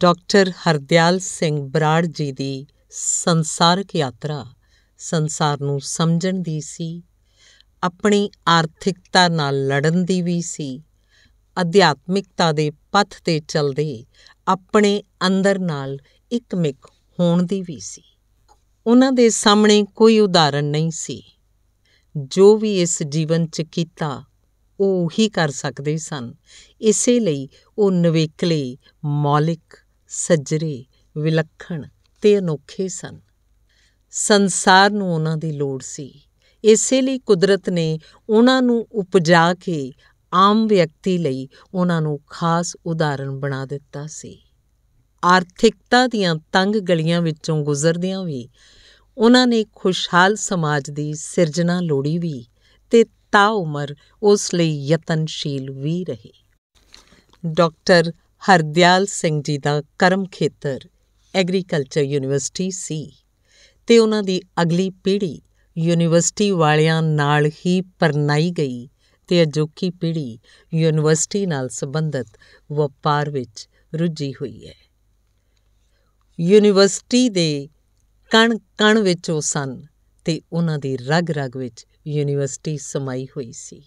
doctor Hardial Singh Brar ਜੀ ਦੀ ਸੰਸਾਰਕ ਯਾਤਰਾ ਸੰਸਾਰ ਨੂੰ ਸਮਝਣ ਦੀ ਸੀ ਆਪਣੀ ਆਰਥਿਕਤਾ ਨਾਲ ਲੜਨ ਦੀ ਵੀ ਸੀ ਅਧਿਆਤਮਿਕਤਾ ਦੇ ਪਥ ਤੇ ਚੱਲਦੇ ਆਪਣੇ ਅੰਦਰ ਨਾਲ ਇੱਕਮਿਕ ਹੋਣ ਦੀ ਵੀ ਸੀ ਉਹਨਾਂ ਦੇ ਸਾਹਮਣੇ ਕੋਈ ਉਦਾਹਰਣ ਨਹੀਂ ਸੀ ਜੋ ਵੀ ਇਸ ਜੀਵਨ 'ਚ ਕੀਤਾ ਉਹ ਹੀ ਕਰ ਸਕਦੇ ਸਨ ਇਸੇ ਲਈ ਉਹ ਨਵੇਕਲੇ ਮੌਲਿਕ ਸੱਜਰੇ ਵਿਲੱਖਣ ਤੇ ਅਨੋਖੇ ਸਨ ਸੰਸਾਰ ਨੂੰ ਉਹਨਾਂ ਦੀ ਲੋੜ ਸੀ ਇਸੇ ਲਈ ਕੁਦਰਤ ਨੇ ਉਹਨਾਂ ਨੂੰ ਉਪਜਾ ਕੇ ਆਮ ਵਿਅਕਤੀ ਲਈ ਉਹਨਾਂ ਨੂੰ ਖਾਸ ਉਦਾਹਰਣ ਬਣਾ ਦਿੱਤਾ ਸੀ ਆਰਥਿਕਤਾ ਦੀਆਂ ਤੰਗ ਗਲੀਆਂ ਵਿੱਚੋਂ ਗੁਜ਼ਰਦਿਆਂ ਵੀ ਉਹਨਾਂ ਨੇ ਖੁਸ਼ਹਾਲ ਸਮਾਜ ਦੀ ਸਿਰਜਣਾ ਲੋੜੀ ਵੀ ਤੇ ਤਾ ਉਮਰ ਉਸ ਲਈ ਯਤਨਸ਼ੀਲ ਵੀ ਰਹੇ ਡਾਕਟਰ ਹਰਦਿਆਲ ਸਿੰਘ ਜੀ ਦਾ ਕਰਮ ਖੇਤਰ ਐਗਰੀਕਲਚਰ ਯੂਨੀਵਰਸਿਟੀ ਸੀ ਤੇ ਉਹਨਾਂ ਦੀ ਅਗਲੀ ਪੀੜ੍ਹੀ ਯੂਨੀਵਰਸਿਟੀ ਵਾਲਿਆਂ ਨਾਲ ਹੀ ਪਰਨਾਈ ਗਈ ਤੇ ਅਜੋਕੀ ਪੀੜ੍ਹੀ ਯੂਨੀਵਰਸਿਟੀ ਨਾਲ ਸੰਬੰਧਿਤ ਵਪਾਰ ਵਿੱਚ ਰੁੱਝੀ ਹੋਈ ਹੈ ਯੂਨੀਵਰਸਿਟੀ ਦੇ ਕਣ ਕਣ ਵਿੱਚ ਉਹ ਸਨ ਤੇ ਉਹਨਾਂ ਦੀ ਰਗ-ਰਗ ਵਿੱਚ ਯੂਨੀਵਰਸਿਟੀ ਸਮਾਈ ਹੋਈ ਸੀ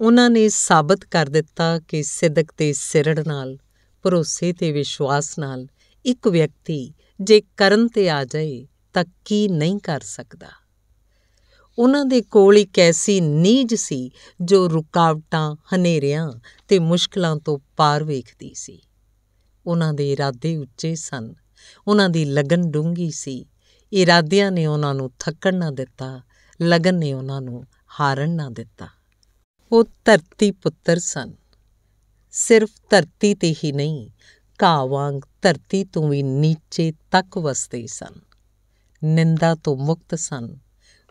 ਉਹਨਾਂ ਨੇ ਸਾਬਤ ਕਰ ਦਿੱਤਾ ਕਿ ਸਿੱਧਕ ਤੇ ਸਿਰੜ ਨਾਲ ਭਰੋਸੇ ਤੇ ਵਿਸ਼ਵਾਸ ਨਾਲ ਇੱਕ ਵਿਅਕਤੀ ਜੇ ਕਰਨ ਤੇ ਆ ਜਾਏ ਤਾਂ ਕੀ ਨਹੀਂ ਕਰ ਸਕਦਾ ਉਹਨਾਂ ਦੇ ਕੋਲ ਇੱਕ ਐਸੀ ਨੀਜ ਸੀ ਜੋ ਰੁਕਾਵਟਾਂ ਹਨੇਰਿਆਂ ਤੇ ਮੁਸ਼ਕਲਾਂ ਤੋਂ ਪਾਰ ਵੇਖਦੀ ਸੀ ਉਹਨਾਂ ਦੇ ਇਰਾਦੇ ਉੱਚੇ ਸਨ ਉਹਨਾਂ ਦੀ ਲਗਨ ਡੂੰਗੀ ਸੀ ਇਰਾਦਿਆਂ ਨੇ ਉਹਨਾਂ ਨੂੰ ਥੱਕਣ ਨਾ ਦਿੱਤਾ ਲਗਨ ਨੇ ਉਹਨਾਂ ਨੂੰ ਹਾਰਨ ਨਾ ਦਿੱਤਾ ਉਹ ਧਰਤੀ ਪੁੱਤਰ ਸਨ ਸਿਰਫ ਧਰਤੀ ਤੇ ਹੀ ਨਹੀਂ ਕਾ ਵਾਂਗ ਧਰਤੀ ਤੋਂ ਵੀ ਨੀਚੇ ਤੱਕ ਵਸਦੇ ਸਨ ਨਿੰਦਾ ਤੋਂ ਮੁਕਤ ਸਨ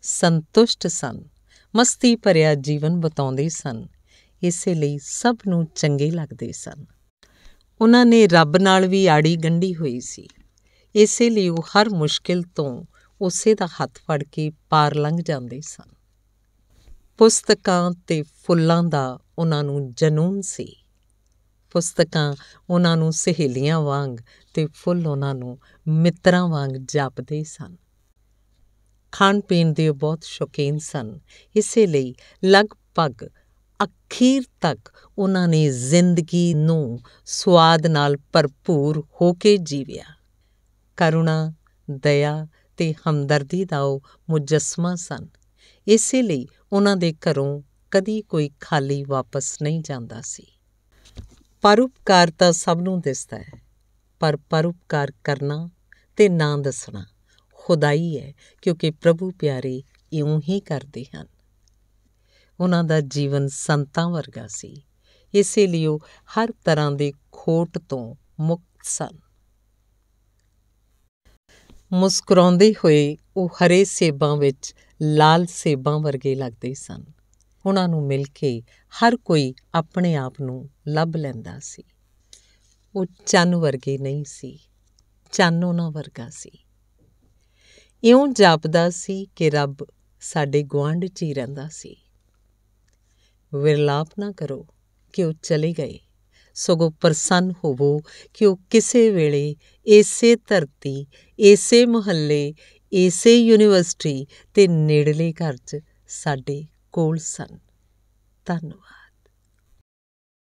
ਸੰਤੁਸ਼ਟ ਸਨ ਮਸਤੀ ਭਰਿਆ ਜੀਵਨ ਬਤਾਉਂਦੇ ਸਨ ਇਸੇ ਲਈ ਸਭ ਨੂੰ ਚੰਗੇ ਲੱਗਦੇ ਸਨ ਉਹਨਾਂ ਨੇ ਰੱਬ ਨਾਲ ਵੀ ਆੜੀ ਗੰਢੀ ਹੋਈ ਸੀ ਇਸੇ ਲਈ ਉਹ ਹਰ ਮੁਸ਼ਕਿਲ ਤੋਂ ਉਸੇ ਦਾ ਹੱਥ ਫੜ ਕੇ ਪਾਰ ਲੰਘ ਜਾਂਦੇ ਸਨ ਪੁਸਤਕਾਂ ਤੇ ਫੁੱਲਾਂ ਦਾ ਉਹਨਾਂ ਨੂੰ ਜਨੂਨ ਸੀ ਪੁਸਤਕਾਂ ਉਹਨਾਂ ਨੂੰ ਸਹੇਲੀਆਂ ਵਾਂਗ ਤੇ ਫੁੱਲ ਉਹਨਾਂ ਨੂੰ ਮਿੱਤਰਾਂ ਵਾਂਗ ਜਾਪਦੇ ਸਨ ਖਾਣ ਪੀਣ ਦੇ ਬਹੁਤ ਸ਼ੌਕੀਨ ਸਨ ਇਸੇ ਲਈ ਲਗਭਗ ਅਖੀਰ ਤੱਕ ਉਹਨਾਂ ਨੇ ਜ਼ਿੰਦਗੀ ਨੂੰ ਸਵਾਦ ਨਾਲ ਭਰਪੂਰ ਹੋ ਕੇ ਜੀਵਿਆ ਕਰੁਣਾ ਦਇਆ ਤੇ ਹਮਦਰਦੀ ਦਾ ਉਹ ਮੁਜੱਸਮਾ ਸਨ ਇਸੇ ਲਈ ਉਹਨਾਂ ਦੇ ਘਰੋਂ ਕਦੀ ਕੋਈ ਖਾਲੀ ਵਾਪਸ ਨਹੀਂ ਜਾਂਦਾ ਸੀ ਪਰਉਪਕਾਰ ਤਾਂ ਸਭ ਨੂੰ ਦਿਸਦਾ ਹੈ ਪਰ ਪਰਉਪਕਾਰ ਕਰਨਾ ਤੇ ਨਾ ਦੱਸਣਾ ਖੁਦਾਈ ਹੈ ਕਿਉਂਕਿ ਪ੍ਰਭੂ ਪਿਆਰੇ ਇਉਂ ਹੀ ਕਰਦੇ ਹਨ ਉਹਨਾਂ ਦਾ ਜੀਵਨ ਸੰਤਾਂ ਵਰਗਾ ਸੀ ਇਸੇ ਲਈ ਉਹ ਹਰ ਤਰ੍ਹਾਂ ਦੇ ਖੋਟ ਤੋਂ ਮੁਕਤ ਸਨ ਮੁਸਕਰਾਉਂਦੇ ਹੋਏ ਉਹ ਹਰੇ ਸੇਬਾਂ ਵਿੱਚ ਲਾਲ ਸੇਬਾਂ ਵਰਗੇ ਲੱਗਦੇ ਸਨ ਉਹਨਾਂ ਨੂੰ ਮਿਲ ਕੇ ਹਰ ਕੋਈ ਆਪਣੇ ਆਪ ਨੂੰ ਲੱਭ ਲੈਂਦਾ ਸੀ ਉਹ ਚੰਨ ਵਰਗੇ ਨਹੀਂ ਸੀ ਚੰਨ ਉਹਨਾਂ ਵਰਗਾ ਸੀ ਇਉਂ ਜਾਪਦਾ ਸੀ ਕਿ ਰੱਬ ਸਾਡੇ ਗਵਾਂਢ 'ਚ ਹੀ ਰਹਿੰਦਾ ਸੀ ਵਿਰਲਾਪ ਨਾ ਕਰੋ ਕਿ ਉਹ ਚਲੇ ਗਏ ਸਗੋਂ ਪ੍ਰਸੰਨ ਹੋਵੋ ਕਿ ਉਹ ਕਿਸੇ ਵੇਲੇ ਇਸੇ ਧਰਤੀ ਇਸੇ ਮੁਹੱਲੇ ਇਸੇ ਯੂਨੀਵਰਸਿਟੀ ਤੇ ਨੇੜਲੇ ਘਰ 'ਚ ਸਾਡੇ ਕੋਲ ਸਨ ਧੰਨਵਾਦ